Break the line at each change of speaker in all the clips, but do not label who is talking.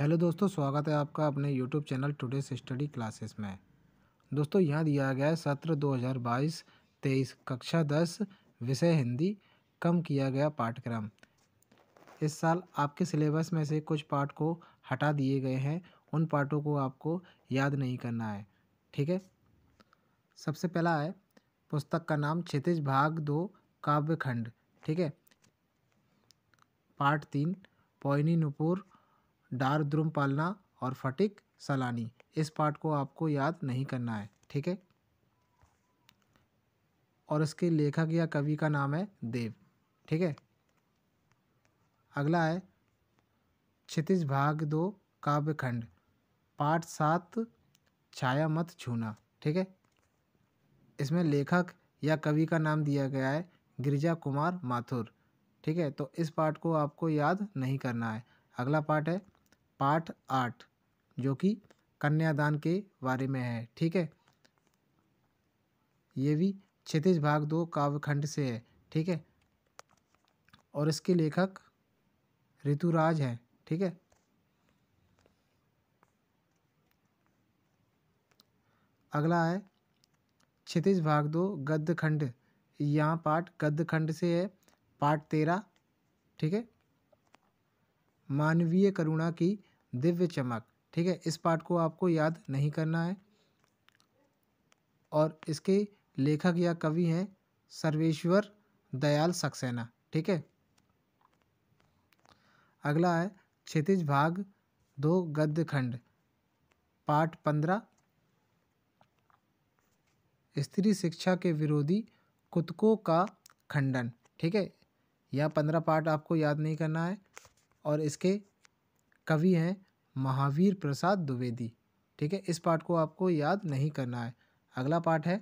hello दोस्तों स्वागत है आपका अपने YouTube channel today study classes में दोस्तों यहाँ दिया गया है सत्र 2022-23 कक्षा 10 विषय हिंदी कम किया गया पाठ्यक्रम इस साल आपके सिलेबस में से कुछ पाठ को हटा दिए गए हैं उन पाठों को आपको याद नहीं करना है ठीक है सबसे पहला है पुस्तक का नाम क्षितिज भाग दो काव्य खंड ठीक है पार्ट तीन पोइनी नुपुर डार ध्रुम पालना और फटिक सलानी इस पार्ट को आपको याद नहीं करना है ठीक है और इसके लेखक या कवि का नाम है देव ठीक है अगला है क्षितिज भाग दो काव्य खंड पाठ सात छाया मत छूना ठीक है इसमें लेखक या कवि का नाम दिया गया है गिरिजा कुमार माथुर ठीक है तो इस पार्ट को आपको याद नहीं करना है अगला पार्ट है पाठ आठ जो कि कन्यादान के बारे में है ठीक है ये भी क्षितिज भाग दो काव्यखंड से है ठीक है और इसके लेखक ऋतुराज हैं ठीक है अगला है क्षितिज भाग दो गद्य खंड यहाँ पाठ गद्य खंड से है पाठ तेरह ठीक है मानवीय करुणा की दिव्य चमक ठीक है इस पाठ को आपको याद नहीं करना है और इसके लेखक या कवि हैं सर्वेश्वर दयाल सक्सेना ठीक है अगला है क्षितिज भाग दो गद्य खंड पाठ पंद्रह स्त्री शिक्षा के विरोधी कुतकों का खंडन ठीक है यह पंद्रह पार्ट आपको याद नहीं करना है और इसके कवि हैं महावीर प्रसाद द्विवेदी ठीक है इस पाठ को आपको याद नहीं करना है अगला पाठ है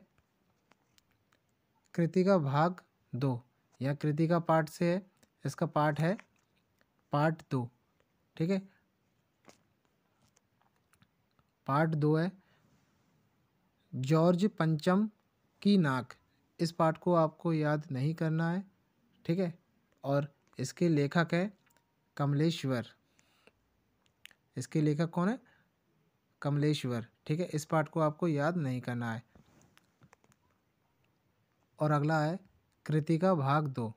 कृतिका भाग दो यह कृतिका पाठ से है इसका पाठ है पार्ट दो ठीक है पार्ट दो है जॉर्ज पंचम की नाक इस पाठ को आपको याद नहीं करना है ठीक है और इसके लेखक है कमलेश्वर इसके लेखक कौन है कमलेश्वर ठीक है इस पार्ट को आपको याद नहीं करना है और अगला है कृतिका भाग दो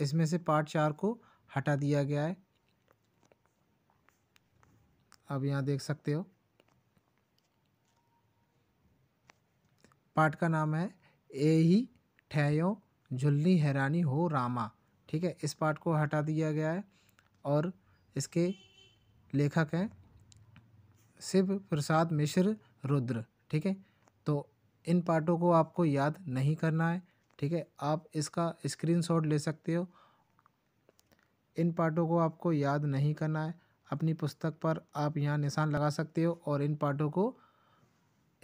इसमें से पार्ट चार को हटा दिया गया है अब यहाँ देख सकते हो पाठ का नाम है ए ही ठैयो झुल्ली हैरानी हो रामा ठीक है इस पार्ट को हटा दिया गया है और इसके लेखक हैं शिव प्रसाद मिश्र रुद्र ठीक है तो इन पार्टों को आपको याद नहीं करना है ठीक है आप इसका स्क्रीनशॉट ले सकते हो इन पार्टों को आपको याद नहीं करना है अपनी पुस्तक पर आप यहाँ निशान लगा सकते हो और इन पार्टों को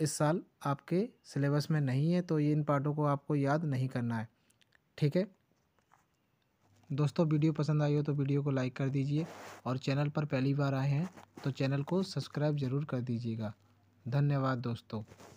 इस साल आपके सिलेबस में नहीं है तो ये इन पार्टों को आपको याद नहीं करना है ठीक है दोस्तों वीडियो पसंद आई हो तो वीडियो को लाइक कर दीजिए और चैनल पर पहली बार आए हैं तो चैनल को सब्सक्राइब ज़रूर कर दीजिएगा धन्यवाद दोस्तों